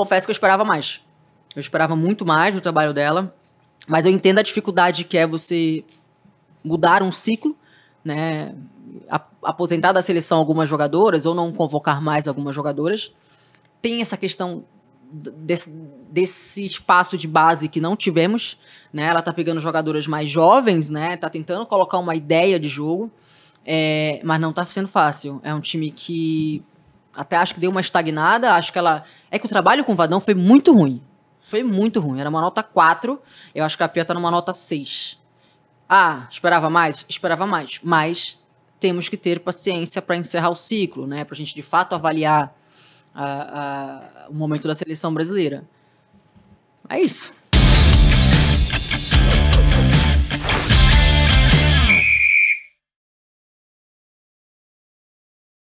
confesso que eu esperava mais. Eu esperava muito mais do trabalho dela, mas eu entendo a dificuldade que é você mudar um ciclo, né? Aposentar da seleção algumas jogadoras ou não convocar mais algumas jogadoras. Tem essa questão desse, desse espaço de base que não tivemos, né? Ela tá pegando jogadoras mais jovens, né? Tá tentando colocar uma ideia de jogo, é, mas não tá sendo fácil. É um time que até acho que deu uma estagnada, acho que ela. É que o trabalho com o Vadão foi muito ruim. Foi muito ruim. Era uma nota 4, eu acho que a Pia tá numa nota 6. Ah, esperava mais? Esperava mais. Mas temos que ter paciência para encerrar o ciclo, né? Para a gente de fato avaliar ah, ah, o momento da seleção brasileira. É isso.